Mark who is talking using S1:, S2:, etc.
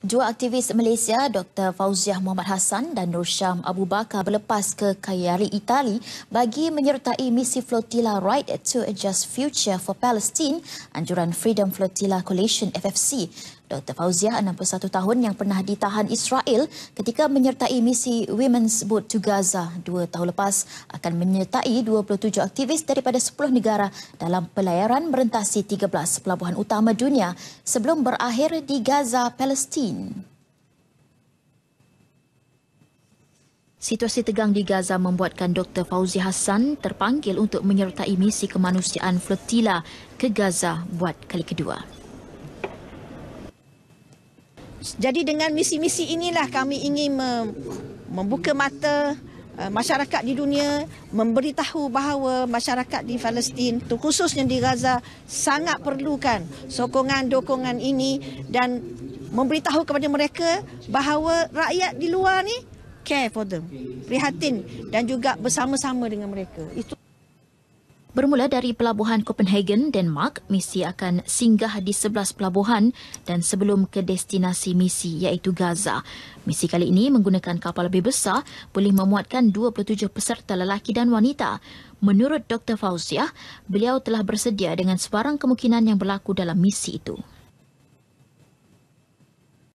S1: Dua aktivis Malaysia, Dr. Fauziah Muhammad Hassan dan Nursyam Abu Bakar berlepas ke Kayari, Itali bagi menyertai misi flotilla Right to Adjust Future for Palestine, anjuran Freedom Flotilla Coalition FFC. Dr. Fauziah, 61 tahun yang pernah ditahan Israel ketika menyertai misi Women's Boat to Gaza dua tahun lepas, akan menyertai 27 aktivis daripada 10 negara dalam pelayaran merentasi 13 pelabuhan utama dunia sebelum berakhir di Gaza, Palestin. Situasi tegang di Gaza membuatkan Dr. Fauzi Hassan terpanggil untuk menyertai misi kemanusiaan flotila ke Gaza buat kali kedua.
S2: Jadi dengan misi-misi inilah kami ingin membuka mata eh, masyarakat di dunia memberitahu bahawa masyarakat di Palestin khususnya di Gaza sangat perlukan sokongan dokongan ini dan memberitahu kepada mereka bahawa rakyat di luar ni care for them
S1: prihatin dan juga bersama-sama dengan mereka itu Bermula dari Pelabuhan Copenhagen, Denmark, misi akan singgah di 11 pelabuhan dan sebelum ke destinasi misi iaitu Gaza. Misi kali ini menggunakan kapal lebih besar boleh memuatkan 27 peserta lelaki dan wanita. Menurut Dr. Fauziah, beliau telah bersedia dengan sebarang kemungkinan yang berlaku dalam misi itu.